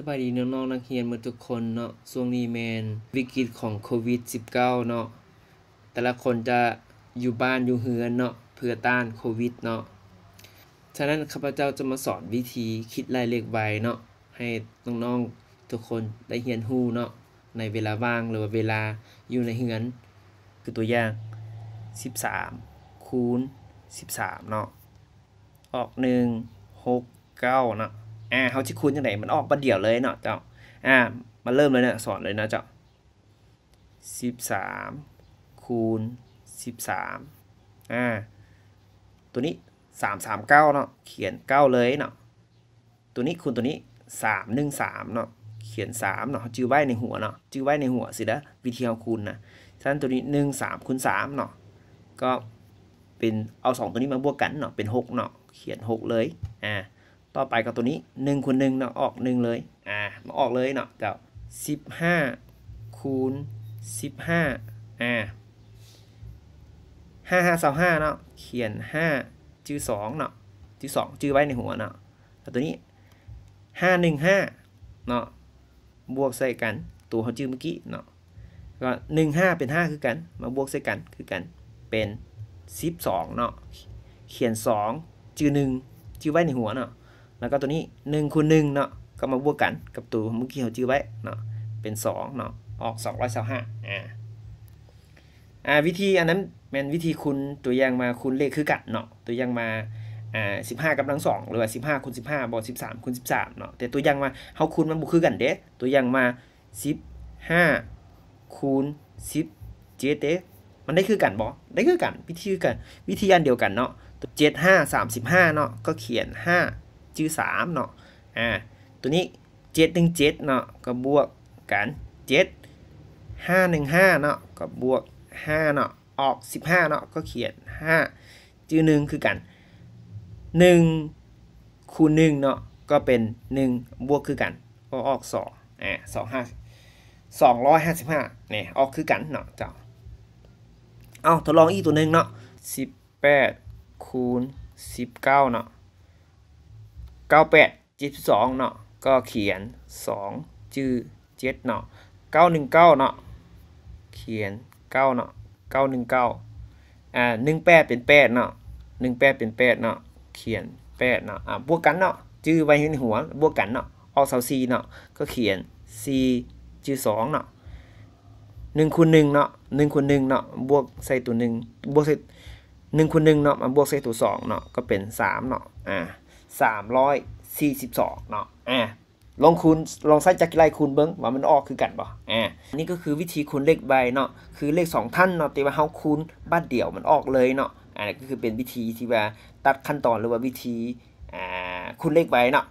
สบายดี น้องๆนักเรียนหมอทุกคนเนาะช่วงนี้แมนวิกฤตของโควิด -19 เนาะแต่ละคนจะอยู่บ้านอยู่เฮือนเนาะเพื่อต้านโควิดเนาะฉะนั้นข้าพเจ้าจะมาสอนวิธีคิดลายเลขใบเนาะให้ น้องๆทุกคนได้เรียนรู้เนาะในเวลาว่าง หรือว่าเวลาอยู่ในเฮือนคือตัวอย่าง 13 คูณ 13เนาะออก 1 6 9เนาะอ่าเขาที่คุณจังไหนมันออกประเดี่ยวเลยเนาะเจ้าอ่ามา เริ่มเลยเนี่ยสอนเลยนะเจ้าสิบสามคูณสิบสามอ่าตัวนี้สามสามเก้าเนาะเขียนเก้าเลยเนาะตัวนี้คูณตัวนี้สามหนึ่งสามเนาะเขียนสามเนาะจิ้วไว้ในหัวเนาะจิ้วไว้ในหัวสินะวิธีเอาคูณนะฉะนั้นตัวนี้หนึ่งสามคูณสามเนาะก็เป็นเอาสองตัวนี้มาบวกกันเนาะเป็นหกเนาะเขียนหกเลยอ่าต่อไปก็ตัวนี้1คูณ1เนาะออก1เลย อ่า มาออกเลยเนาะกับ15 คูณ 15อ่าห้าห้าสองห้าเนาะ เขียนห้าจือสองเนาะจือสองจือไว้ในหัวเนาะแล้วตัวนี้ห้าหนึ่งห้าเนาะบวกใส่กันตัวเขาจือเมื่อกี้เนาะ ก็หนึ่งห้าเป็นห้าคือกัน มาบวกใส่กันคือกัน เป็นสิบสองเนาะ เขียนสองจือหนึ่งจือไว้ในหัวเนาะแล้วก็ตัวนี้ 1คูณ1เนาะก็มาบวกกันกับตัวเมื่อกี้เราจื้อไว้เนาะเป็น2เนาะออก225อ่าอ่าวิธีอันนั้นเป็นวิธีคูณตัวอย่างมาคูณเลขคือกันเนาะตัวอย่างมาอ่าสิบห้ากำลังสองหรือว่าสิบห้าคูณสิบห้าบวกสิบสามคูณสิบสามเนาะแต่ตัวอย่างมาเขาคูณมันบกคือกันเด้ตัวอย่างมาสิบห้าคูณสิบเจ็ดเด้มันได้คือกันบอได้คือกัน วิธีคือกัน วิธีอันเดียวกันเนาะเจ็ดห้าสามสิบห้าเนาะก็เขียนห้าจื้อสามเนาะ อ่า ตัวนี้เจ็ดหนึ่งเจ็ดเนาะ ก็บวกกันเจ็ดห้าหนึ่งห้าเนาะ ก็บวกห้าเนาะ ออกสิบห้าเนาะ ก็เขียนห้าจื้อหนึ่งคือกันหนึ่งคูณหนึ่งเนาะ ก็เป็นหนึ่งบวกคือกันก็ออกสองอ่าสองห้าสองร้อยห้าสิบห้าเนี่ยออกคือกันเนาะเจ้า เอาทดลองอีกตัวหนึ่งเนาะสิบแปดคูณสิบเก้าเนาะเก้าแปดจิบสองเนาะก็เขียนสองจื้อเจ็ดเนาะเก้าหนึ่งเก้าเนาะเขียนเก้าเนาะเก้าหนึ่งเก้าอ่าหนึ่งแปดเป็นแปดเนาะหนึ่งแปดเป็นแปดเนาะเขียนแปดเนาะอ่าบวกกันเนาะจื้อไว้ในหัวบวกกันเนาะออกเสาซีเนาะก็เขียนซีจื้อสองเนาะหนึ่งคูณหนึ่งเนาะหนึ่งคูณหนึ่งเนาะบวกใส่ตัวหนึ่งบวกใส่หนึ่งคูณหนึ่งเนาะมาบวกใส่ตัวสองเนาะก็เป็นสามเนาะอ่า342เนาะ อ่า ลองคูณ ลองใส่จักรไลคูณเบิ้งว่ามันออกคือกันบ่อ่า นี่ก็คือวิธีคูณเลขใบเนาะ คือเลข 2 ท่านเนาะตีว่าเฮาคูณบ้านเดี่ยวมันออกเลยเนาะอันนี้ก็คือเป็นวิธีที่ว่าตัดขั้นตอนหรือว่าวิธี อ่า คูณเลขใบเนาะ